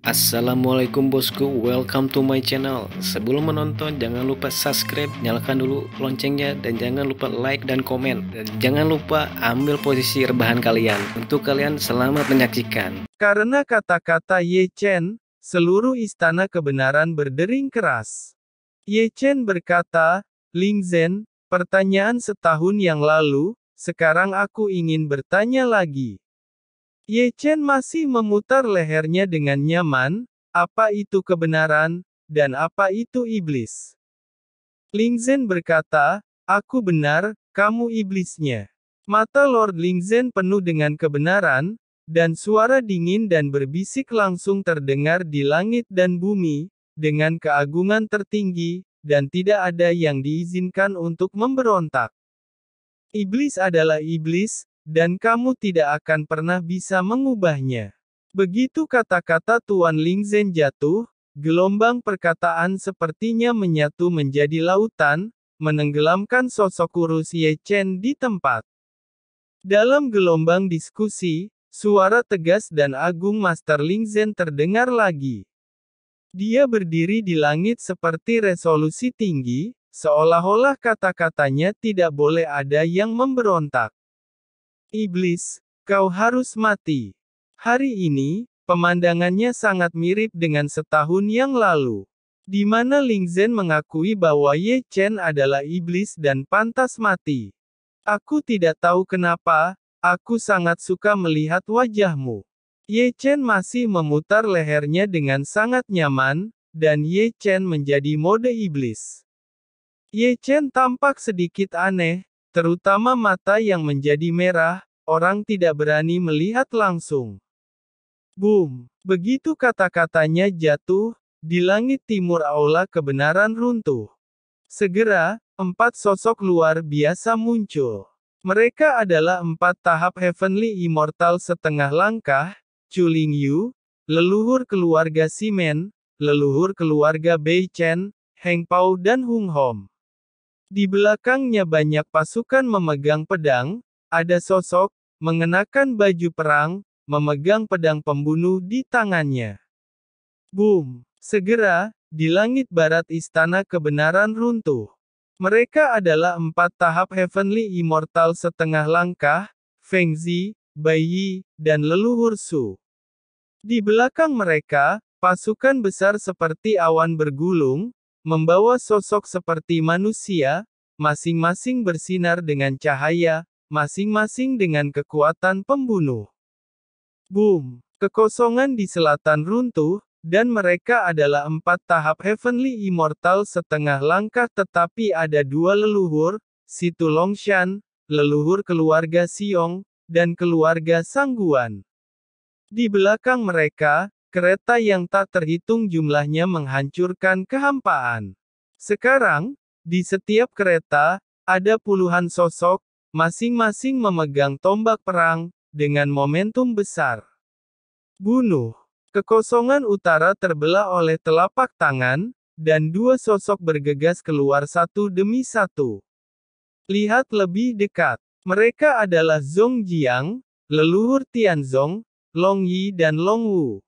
Assalamualaikum bosku, welcome to my channel Sebelum menonton jangan lupa subscribe, nyalakan dulu loncengnya Dan jangan lupa like dan komen Dan jangan lupa ambil posisi rebahan kalian Untuk kalian selamat menyaksikan Karena kata-kata Ye Chen, seluruh istana kebenaran berdering keras Ye Chen berkata, Ling Zhen, pertanyaan setahun yang lalu, sekarang aku ingin bertanya lagi Ye Chen masih memutar lehernya dengan nyaman, apa itu kebenaran, dan apa itu iblis. Ling Zhen berkata, aku benar, kamu iblisnya. Mata Lord Ling Zhen penuh dengan kebenaran, dan suara dingin dan berbisik langsung terdengar di langit dan bumi, dengan keagungan tertinggi, dan tidak ada yang diizinkan untuk memberontak. Iblis adalah iblis, dan kamu tidak akan pernah bisa mengubahnya. Begitu kata-kata Tuan Ling Zhen jatuh, gelombang perkataan sepertinya menyatu menjadi lautan, menenggelamkan sosok kurus Ye Chen di tempat. Dalam gelombang diskusi, suara tegas dan agung Master Ling Zhen terdengar lagi. Dia berdiri di langit seperti resolusi tinggi, seolah-olah kata-katanya tidak boleh ada yang memberontak. Iblis, kau harus mati. Hari ini, pemandangannya sangat mirip dengan setahun yang lalu. Di mana Ling Zhen mengakui bahwa Ye Chen adalah iblis dan pantas mati. Aku tidak tahu kenapa, aku sangat suka melihat wajahmu. Ye Chen masih memutar lehernya dengan sangat nyaman, dan Ye Chen menjadi mode iblis. Ye Chen tampak sedikit aneh, Terutama mata yang menjadi merah, orang tidak berani melihat langsung. Boom! Begitu kata-katanya jatuh, di langit timur aula kebenaran runtuh. Segera, empat sosok luar biasa muncul. Mereka adalah empat tahap Heavenly Immortal setengah langkah, Chuling Yu, leluhur keluarga Simen, leluhur keluarga Bei Chen, Heng Pao dan Hung Hom. Di belakangnya banyak pasukan memegang pedang, ada sosok, mengenakan baju perang, memegang pedang pembunuh di tangannya. Boom! Segera, di langit barat istana kebenaran runtuh. Mereka adalah empat tahap Heavenly Immortal setengah langkah, Fengzi, Zi, dan leluhur Su. Di belakang mereka, pasukan besar seperti awan bergulung, Membawa sosok seperti manusia, masing-masing bersinar dengan cahaya, masing-masing dengan kekuatan pembunuh. Boom! Kekosongan di selatan runtuh, dan mereka adalah empat tahap Heavenly Immortal setengah langkah tetapi ada dua leluhur, Situ Longshan, leluhur keluarga Siong, dan keluarga Sangguan. Di belakang mereka, Kereta yang tak terhitung jumlahnya menghancurkan kehampaan. Sekarang, di setiap kereta, ada puluhan sosok, masing-masing memegang tombak perang, dengan momentum besar. Bunuh. Kekosongan utara terbelah oleh telapak tangan, dan dua sosok bergegas keluar satu demi satu. Lihat lebih dekat. Mereka adalah Zhong Jiang, leluhur Tianzong, Long Yi dan Long Wu.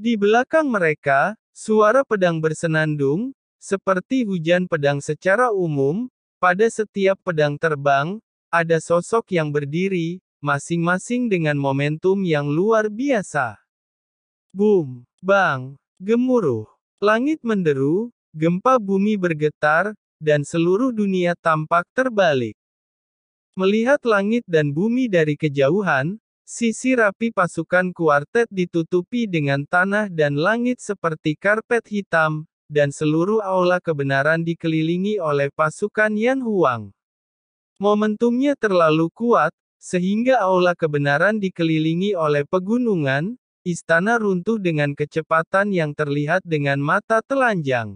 Di belakang mereka, suara pedang bersenandung, seperti hujan pedang secara umum, pada setiap pedang terbang, ada sosok yang berdiri, masing-masing dengan momentum yang luar biasa. Boom, bang, gemuruh, langit menderu, gempa bumi bergetar, dan seluruh dunia tampak terbalik. Melihat langit dan bumi dari kejauhan, Sisi rapi pasukan kuartet ditutupi dengan tanah dan langit seperti karpet hitam, dan seluruh aula kebenaran dikelilingi oleh pasukan Yan Huang. Momentumnya terlalu kuat, sehingga aula kebenaran dikelilingi oleh pegunungan, istana runtuh dengan kecepatan yang terlihat dengan mata telanjang.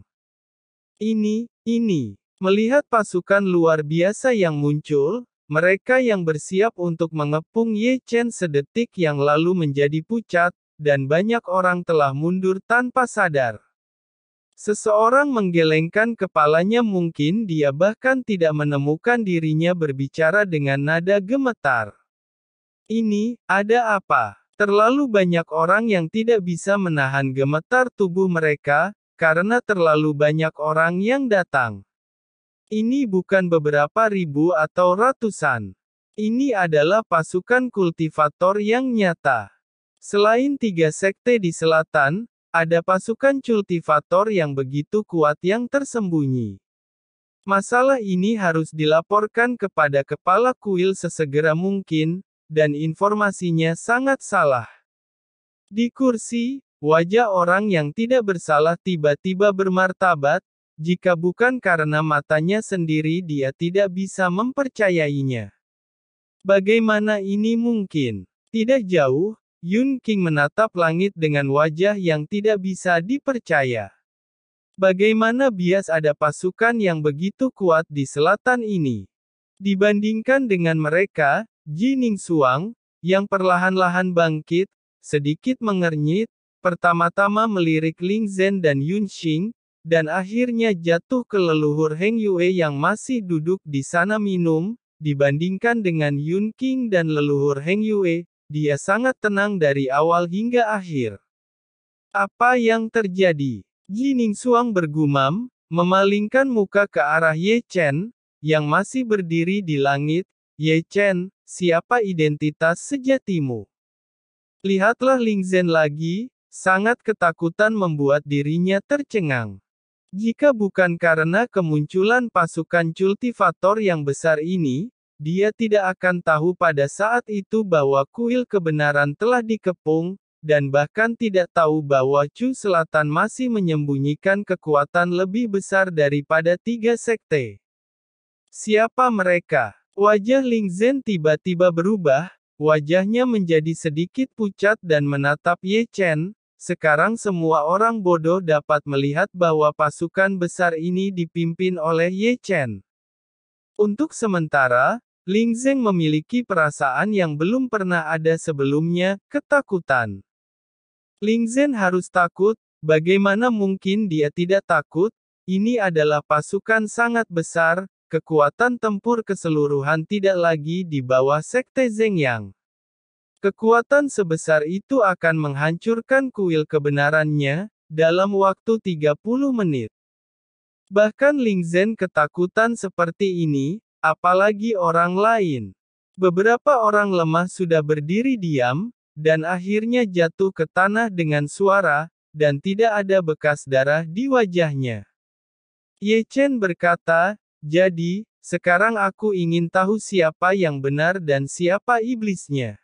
Ini, ini, melihat pasukan luar biasa yang muncul, mereka yang bersiap untuk mengepung Ye Chen sedetik yang lalu menjadi pucat, dan banyak orang telah mundur tanpa sadar. Seseorang menggelengkan kepalanya mungkin dia bahkan tidak menemukan dirinya berbicara dengan nada gemetar. Ini, ada apa? Terlalu banyak orang yang tidak bisa menahan gemetar tubuh mereka, karena terlalu banyak orang yang datang. Ini bukan beberapa ribu atau ratusan. Ini adalah pasukan kultivator yang nyata. Selain tiga sekte di selatan, ada pasukan kultivator yang begitu kuat yang tersembunyi. Masalah ini harus dilaporkan kepada kepala kuil sesegera mungkin, dan informasinya sangat salah. Di kursi, wajah orang yang tidak bersalah tiba-tiba bermartabat, jika bukan karena matanya sendiri dia tidak bisa mempercayainya. Bagaimana ini mungkin? Tidak jauh, Yun King menatap langit dengan wajah yang tidak bisa dipercaya. Bagaimana bias ada pasukan yang begitu kuat di selatan ini? Dibandingkan dengan mereka, Ji Suang, yang perlahan-lahan bangkit, sedikit mengernyit, pertama-tama melirik Ling Zhen dan Yun Xing, dan akhirnya jatuh ke leluhur Heng Yue yang masih duduk di sana minum, dibandingkan dengan Yun King dan leluhur Heng Yue, dia sangat tenang dari awal hingga akhir. Apa yang terjadi? Ji Suang bergumam, memalingkan muka ke arah Ye Chen, yang masih berdiri di langit, Ye Chen, siapa identitas sejatimu? Lihatlah Ling Zhen lagi, sangat ketakutan membuat dirinya tercengang. Jika bukan karena kemunculan pasukan cultivator yang besar ini, dia tidak akan tahu pada saat itu bahwa kuil kebenaran telah dikepung, dan bahkan tidak tahu bahwa Chu Selatan masih menyembunyikan kekuatan lebih besar daripada tiga sekte. Siapa mereka? Wajah Ling Zhen tiba-tiba berubah, wajahnya menjadi sedikit pucat dan menatap Ye Chen, sekarang semua orang bodoh dapat melihat bahwa pasukan besar ini dipimpin oleh Ye Chen. Untuk sementara, Ling Zeng memiliki perasaan yang belum pernah ada sebelumnya, ketakutan. Ling Zhen harus takut, bagaimana mungkin dia tidak takut, ini adalah pasukan sangat besar, kekuatan tempur keseluruhan tidak lagi di bawah Sekte yang. Kekuatan sebesar itu akan menghancurkan kuil kebenarannya, dalam waktu 30 menit. Bahkan Ling Zhen ketakutan seperti ini, apalagi orang lain. Beberapa orang lemah sudah berdiri diam, dan akhirnya jatuh ke tanah dengan suara, dan tidak ada bekas darah di wajahnya. Ye Chen berkata, jadi, sekarang aku ingin tahu siapa yang benar dan siapa iblisnya.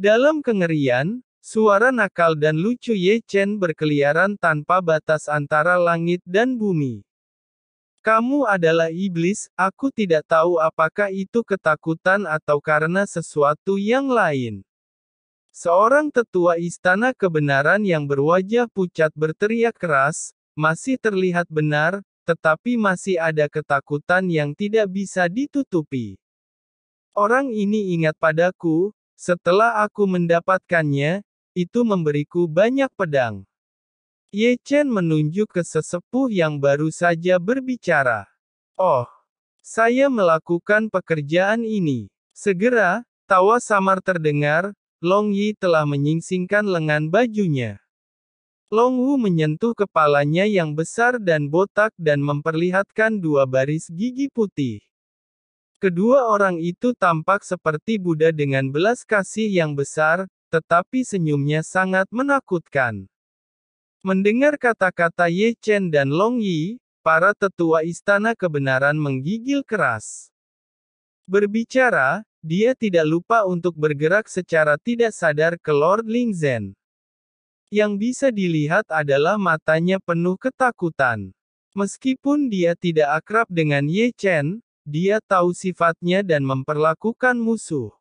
Dalam kengerian, suara nakal dan lucu Ye Chen berkeliaran tanpa batas antara langit dan bumi. Kamu adalah iblis, aku tidak tahu apakah itu ketakutan atau karena sesuatu yang lain. Seorang tetua istana kebenaran yang berwajah pucat berteriak keras, masih terlihat benar, tetapi masih ada ketakutan yang tidak bisa ditutupi. Orang ini ingat padaku, setelah aku mendapatkannya, itu memberiku banyak pedang. Ye Chen menunjuk ke sesepuh yang baru saja berbicara. Oh, saya melakukan pekerjaan ini. Segera, tawa samar terdengar, Long Yi telah menyingsingkan lengan bajunya. Long Wu menyentuh kepalanya yang besar dan botak dan memperlihatkan dua baris gigi putih. Kedua orang itu tampak seperti Buddha dengan belas kasih yang besar, tetapi senyumnya sangat menakutkan. Mendengar kata-kata Ye Chen dan Long Yi, para tetua istana kebenaran menggigil keras. Berbicara, dia tidak lupa untuk bergerak secara tidak sadar ke Lord Ling Zhen. Yang bisa dilihat adalah matanya penuh ketakutan. Meskipun dia tidak akrab dengan Ye Chen, dia tahu sifatnya dan memperlakukan musuh.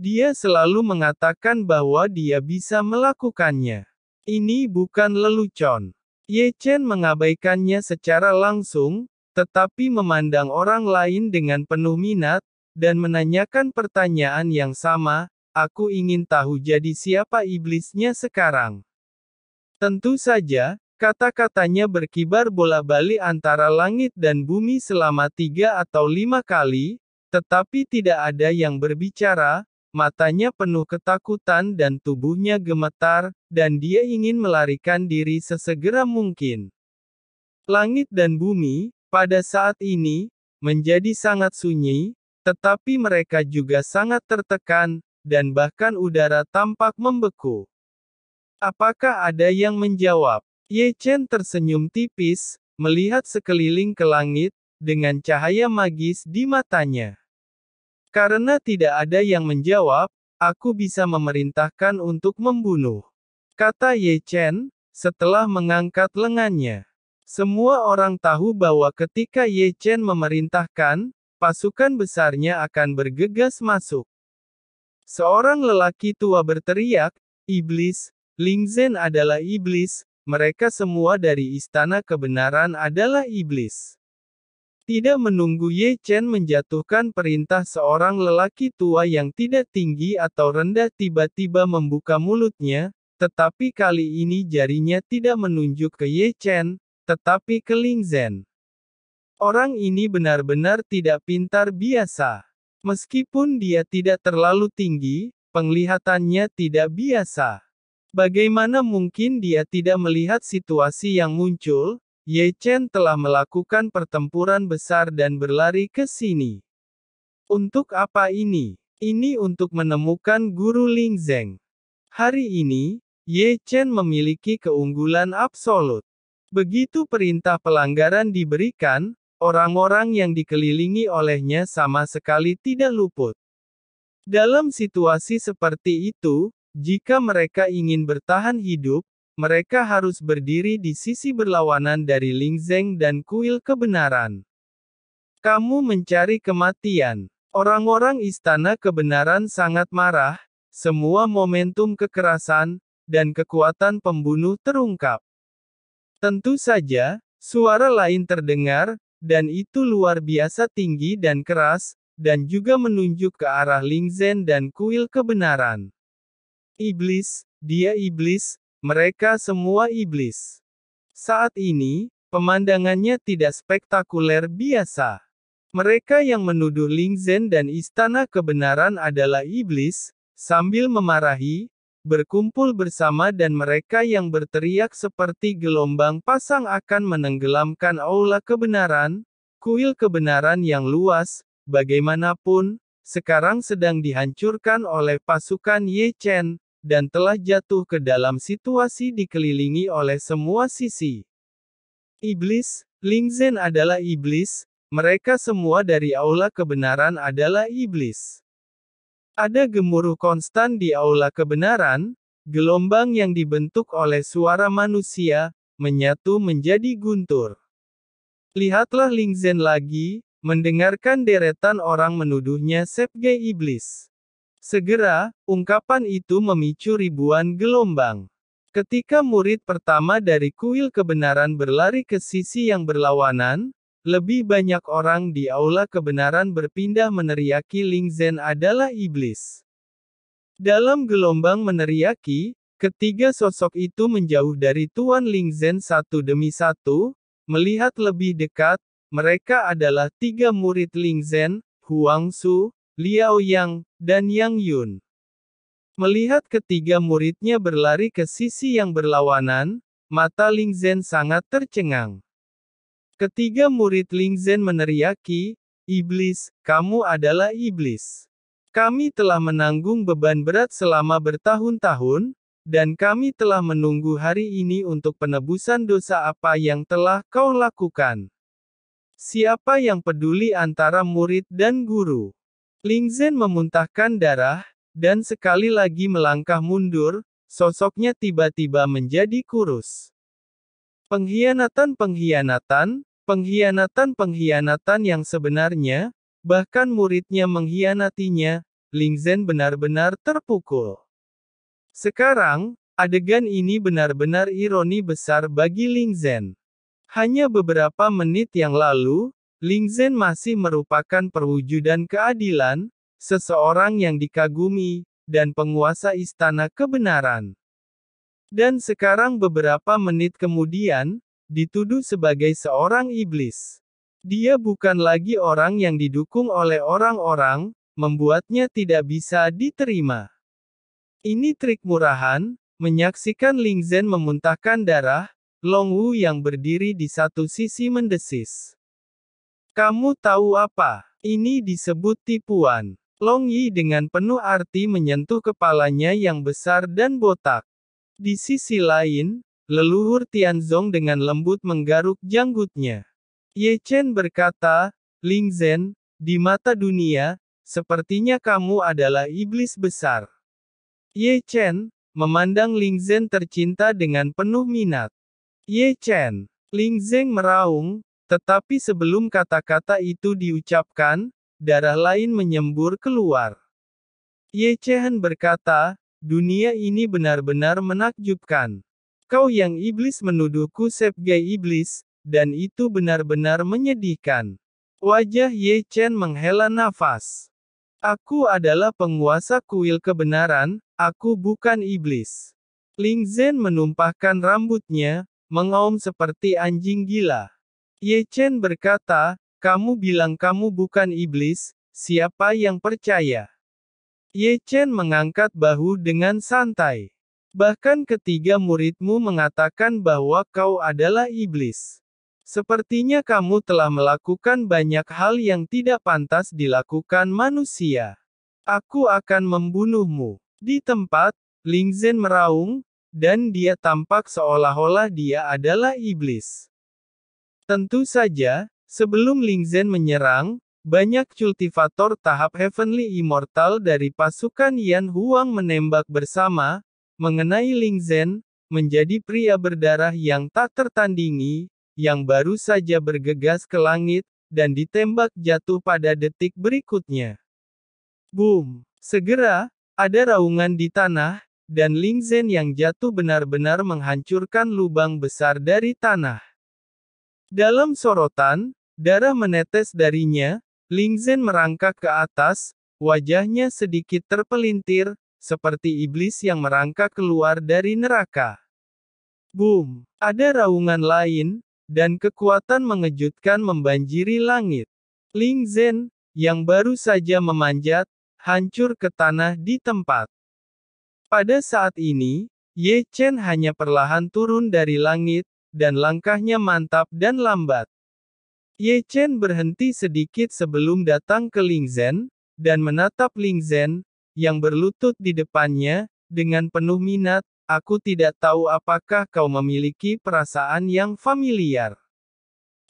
Dia selalu mengatakan bahwa dia bisa melakukannya. Ini bukan lelucon. Ye Chen mengabaikannya secara langsung, tetapi memandang orang lain dengan penuh minat, dan menanyakan pertanyaan yang sama, aku ingin tahu jadi siapa iblisnya sekarang. Tentu saja, Kata-katanya berkibar bola-balik antara langit dan bumi selama tiga atau lima kali, tetapi tidak ada yang berbicara, matanya penuh ketakutan dan tubuhnya gemetar, dan dia ingin melarikan diri sesegera mungkin. Langit dan bumi, pada saat ini, menjadi sangat sunyi, tetapi mereka juga sangat tertekan, dan bahkan udara tampak membeku. Apakah ada yang menjawab? Ye Chen tersenyum tipis, melihat sekeliling ke langit, dengan cahaya magis di matanya. Karena tidak ada yang menjawab, aku bisa memerintahkan untuk membunuh. Kata Ye Chen, setelah mengangkat lengannya. Semua orang tahu bahwa ketika Ye Chen memerintahkan, pasukan besarnya akan bergegas masuk. Seorang lelaki tua berteriak, Iblis, Ling Zhen adalah iblis, mereka semua dari istana kebenaran adalah iblis. Tidak menunggu Ye Chen menjatuhkan perintah seorang lelaki tua yang tidak tinggi atau rendah tiba-tiba membuka mulutnya, tetapi kali ini jarinya tidak menunjuk ke Ye Chen, tetapi ke Ling Zhen. Orang ini benar-benar tidak pintar biasa. Meskipun dia tidak terlalu tinggi, penglihatannya tidak biasa. Bagaimana mungkin dia tidak melihat situasi yang muncul? Ye Chen telah melakukan pertempuran besar dan berlari ke sini. Untuk apa ini? Ini untuk menemukan guru Ling Zeng. Hari ini, Ye Chen memiliki keunggulan absolut. Begitu perintah pelanggaran diberikan, orang-orang yang dikelilingi olehnya sama sekali tidak luput. Dalam situasi seperti itu, jika mereka ingin bertahan hidup, mereka harus berdiri di sisi berlawanan dari Lingzeng dan kuil kebenaran. Kamu mencari kematian. Orang-orang istana kebenaran sangat marah, semua momentum kekerasan, dan kekuatan pembunuh terungkap. Tentu saja, suara lain terdengar, dan itu luar biasa tinggi dan keras, dan juga menunjuk ke arah Zeng dan kuil kebenaran. Iblis, dia iblis, mereka semua iblis. Saat ini, pemandangannya tidak spektakuler biasa. Mereka yang menuduh Ling Zhen dan Istana Kebenaran adalah iblis, sambil memarahi, berkumpul bersama dan mereka yang berteriak seperti gelombang pasang akan menenggelamkan aula kebenaran, kuil kebenaran yang luas, bagaimanapun, sekarang sedang dihancurkan oleh pasukan Ye Chen, dan telah jatuh ke dalam situasi dikelilingi oleh semua sisi. Iblis, Ling Zhen adalah iblis, mereka semua dari aula kebenaran adalah iblis. Ada gemuruh konstan di aula kebenaran, gelombang yang dibentuk oleh suara manusia, menyatu menjadi guntur. Lihatlah Ling Zhen lagi, Mendengarkan deretan orang menuduhnya Sepge Iblis. Segera, ungkapan itu memicu ribuan gelombang. Ketika murid pertama dari kuil kebenaran berlari ke sisi yang berlawanan, lebih banyak orang di aula kebenaran berpindah meneriaki Ling Zhen adalah iblis. Dalam gelombang meneriaki, ketiga sosok itu menjauh dari Tuan Ling Zhen satu demi satu, melihat lebih dekat, mereka adalah tiga murid Ling Zhen, Huang Su, Liao Yang, dan Yang Yun. Melihat ketiga muridnya berlari ke sisi yang berlawanan, mata Ling Zhen sangat tercengang. Ketiga murid Ling Zhen meneriaki, Iblis, kamu adalah iblis. Kami telah menanggung beban berat selama bertahun-tahun, dan kami telah menunggu hari ini untuk penebusan dosa apa yang telah kau lakukan. Siapa yang peduli antara murid dan guru? Ling Zhen memuntahkan darah, dan sekali lagi melangkah mundur, sosoknya tiba-tiba menjadi kurus. Pengkhianatan-pengkhianatan, pengkhianatan-pengkhianatan yang sebenarnya, bahkan muridnya mengkhianatinya, Ling Zhen benar-benar terpukul. Sekarang, adegan ini benar-benar ironi besar bagi Ling Zhen. Hanya beberapa menit yang lalu, Lingzhen masih merupakan perwujudan keadilan, seseorang yang dikagumi, dan penguasa istana kebenaran. Dan sekarang beberapa menit kemudian, dituduh sebagai seorang iblis. Dia bukan lagi orang yang didukung oleh orang-orang, membuatnya tidak bisa diterima. Ini trik murahan, menyaksikan Lingzhen memuntahkan darah, Long Wu yang berdiri di satu sisi mendesis. Kamu tahu apa? Ini disebut tipuan. Long Yi dengan penuh arti menyentuh kepalanya yang besar dan botak. Di sisi lain, leluhur Tianzong dengan lembut menggaruk janggutnya. Ye Chen berkata, Ling Zhen, di mata dunia, sepertinya kamu adalah iblis besar. Ye Chen, memandang Ling Zhen tercinta dengan penuh minat. Ye Chen, Ling Zeng meraung, tetapi sebelum kata-kata itu diucapkan, darah lain menyembur keluar. Ye Chen berkata, dunia ini benar-benar menakjubkan. Kau yang iblis menuduhku sebagai iblis, dan itu benar-benar menyedihkan. Wajah Ye Chen menghela nafas. Aku adalah penguasa kuil kebenaran, aku bukan iblis. Ling Zhen menumpahkan rambutnya, mengaum seperti anjing gila. Ye Chen berkata, kamu bilang kamu bukan iblis, siapa yang percaya? Ye Chen mengangkat bahu dengan santai. Bahkan ketiga muridmu mengatakan bahwa kau adalah iblis. Sepertinya kamu telah melakukan banyak hal yang tidak pantas dilakukan manusia. Aku akan membunuhmu. Di tempat, Ling Zhen meraung, dan dia tampak seolah-olah dia adalah iblis. Tentu saja, sebelum Ling Zhen menyerang, banyak kultivator tahap Heavenly Immortal dari pasukan Yan Huang menembak bersama, mengenai Ling Zhen menjadi pria berdarah yang tak tertandingi, yang baru saja bergegas ke langit, dan ditembak jatuh pada detik berikutnya. Boom! Segera, ada raungan di tanah, dan Ling Zhen yang jatuh benar-benar menghancurkan lubang besar dari tanah. Dalam sorotan, darah menetes darinya, Ling Zhen merangkak ke atas, wajahnya sedikit terpelintir, seperti iblis yang merangkak keluar dari neraka. Boom! Ada raungan lain, dan kekuatan mengejutkan membanjiri langit. Ling Zhen, yang baru saja memanjat, hancur ke tanah di tempat. Pada saat ini, Ye Chen hanya perlahan turun dari langit, dan langkahnya mantap dan lambat. Ye Chen berhenti sedikit sebelum datang ke Ling Zhen, dan menatap Ling Zhen, yang berlutut di depannya, dengan penuh minat, aku tidak tahu apakah kau memiliki perasaan yang familiar.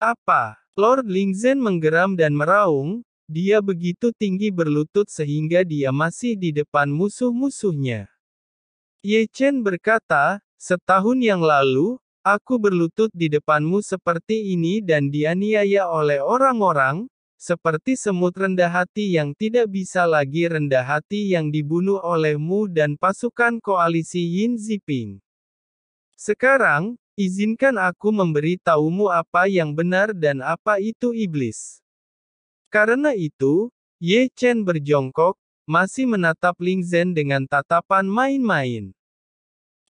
Apa? Lord Ling Zhen menggeram dan meraung, dia begitu tinggi berlutut sehingga dia masih di depan musuh-musuhnya. Ye Chen berkata, setahun yang lalu, aku berlutut di depanmu seperti ini dan dianiaya oleh orang-orang, seperti semut rendah hati yang tidak bisa lagi rendah hati yang dibunuh olehmu dan pasukan koalisi Yin Ziping. Sekarang, izinkan aku memberitahumu apa yang benar dan apa itu iblis. Karena itu, Ye Chen berjongkok, masih menatap Ling Zhen dengan tatapan main-main.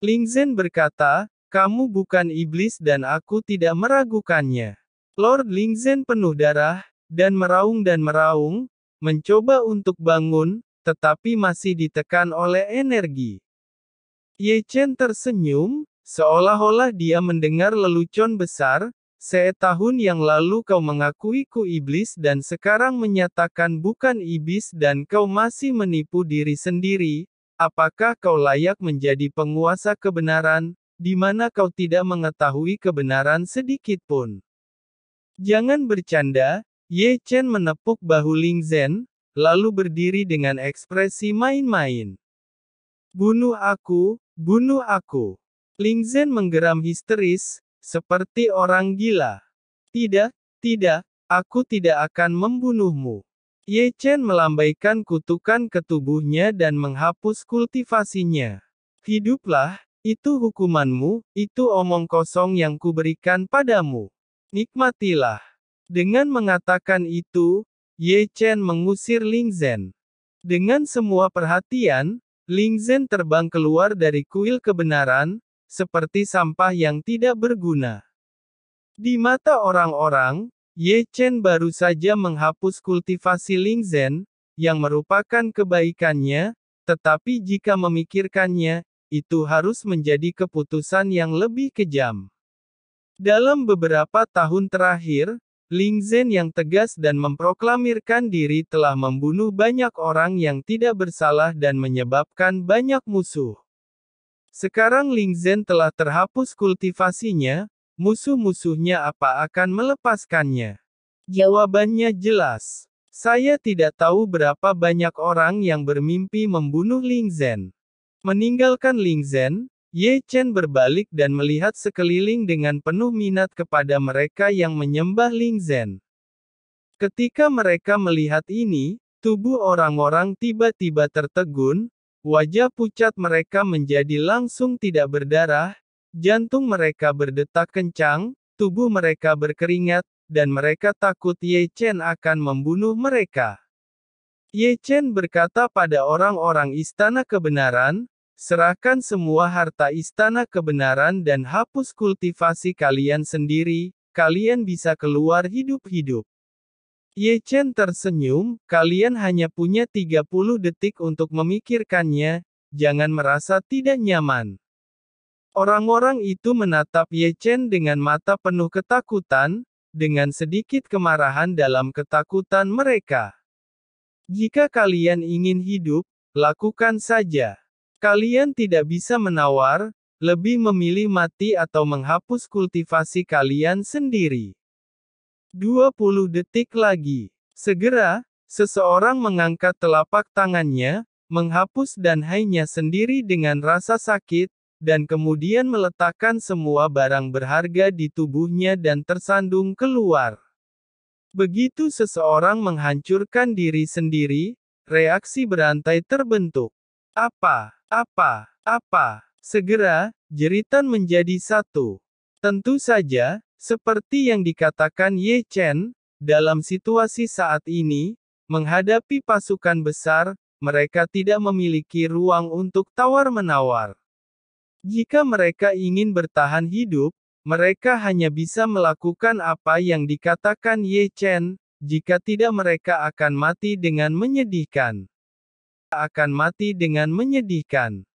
Ling Zhen berkata, kamu bukan iblis dan aku tidak meragukannya. Lord Ling Zhen penuh darah, dan meraung dan meraung, mencoba untuk bangun, tetapi masih ditekan oleh energi. Ye Chen tersenyum, seolah-olah dia mendengar lelucon besar, Setahun yang lalu kau mengakui ku iblis dan sekarang menyatakan bukan iblis dan kau masih menipu diri sendiri, apakah kau layak menjadi penguasa kebenaran, di mana kau tidak mengetahui kebenaran sedikit pun? Jangan bercanda, Ye Chen menepuk bahu Ling Zhen, lalu berdiri dengan ekspresi main-main. Bunuh aku, bunuh aku. Ling Zhen menggeram histeris, seperti orang gila. Tidak, tidak, aku tidak akan membunuhmu. Ye Chen melambaikan kutukan ke tubuhnya dan menghapus kultivasinya. Hiduplah, itu hukumanmu, itu omong kosong yang kuberikan padamu. Nikmatilah. Dengan mengatakan itu, Ye Chen mengusir Ling Zhen. Dengan semua perhatian, Ling Zhen terbang keluar dari kuil kebenaran, seperti sampah yang tidak berguna. Di mata orang-orang, Ye Chen baru saja menghapus kultivasi Ling Zhen, yang merupakan kebaikannya, tetapi jika memikirkannya, itu harus menjadi keputusan yang lebih kejam. Dalam beberapa tahun terakhir, Ling Zhen yang tegas dan memproklamirkan diri telah membunuh banyak orang yang tidak bersalah dan menyebabkan banyak musuh. Sekarang Ling Zhen telah terhapus kultivasinya, musuh-musuhnya apa akan melepaskannya? Jawabannya jelas. Saya tidak tahu berapa banyak orang yang bermimpi membunuh Ling Zhen. Meninggalkan Ling Zhen, Ye Chen berbalik dan melihat sekeliling dengan penuh minat kepada mereka yang menyembah Ling Zhen. Ketika mereka melihat ini, tubuh orang-orang tiba-tiba tertegun, Wajah pucat mereka menjadi langsung tidak berdarah, jantung mereka berdetak kencang, tubuh mereka berkeringat, dan mereka takut Ye Chen akan membunuh mereka. Ye Chen berkata pada orang-orang istana kebenaran, serahkan semua harta istana kebenaran dan hapus kultivasi kalian sendiri, kalian bisa keluar hidup-hidup. Ye Chen tersenyum, kalian hanya punya 30 detik untuk memikirkannya, jangan merasa tidak nyaman. Orang-orang itu menatap Ye Chen dengan mata penuh ketakutan, dengan sedikit kemarahan dalam ketakutan mereka. Jika kalian ingin hidup, lakukan saja. Kalian tidak bisa menawar, lebih memilih mati atau menghapus kultivasi kalian sendiri. 20 detik lagi. Segera, seseorang mengangkat telapak tangannya, menghapus dan hainya sendiri dengan rasa sakit, dan kemudian meletakkan semua barang berharga di tubuhnya dan tersandung keluar. Begitu seseorang menghancurkan diri sendiri, reaksi berantai terbentuk. Apa, apa, apa, segera, jeritan menjadi satu. Tentu saja, seperti yang dikatakan Ye Chen, dalam situasi saat ini, menghadapi pasukan besar, mereka tidak memiliki ruang untuk tawar-menawar. Jika mereka ingin bertahan hidup, mereka hanya bisa melakukan apa yang dikatakan Ye Chen, jika tidak mereka akan mati dengan menyedihkan. Akan mati dengan menyedihkan.